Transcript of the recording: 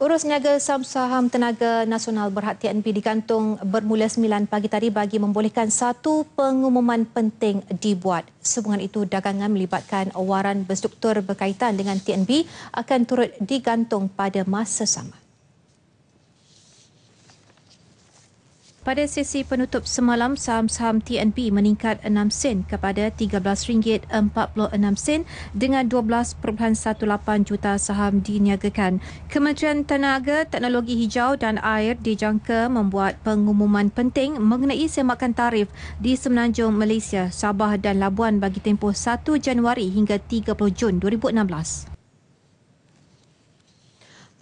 Urus niaga saham-saham tenaga nasional berhad di kantung bermula 9 pagi tadi bagi membolehkan satu pengumuman penting dibuat. Sehubungan itu dagangan melibatkan waran berstruktur berkaitan dengan TnB akan turut digantung pada masa sama. Pada sesi penutup semalam, saham-saham TNB meningkat 6 sen kepada RM13.46 dengan 12.18 juta saham diniagakan. Kementerian Tenaga, Teknologi Hijau dan Air dijangka membuat pengumuman penting mengenai semakan tarif di Semenanjung Malaysia, Sabah dan Labuan bagi tempoh 1 Januari hingga 30 Jun 2016.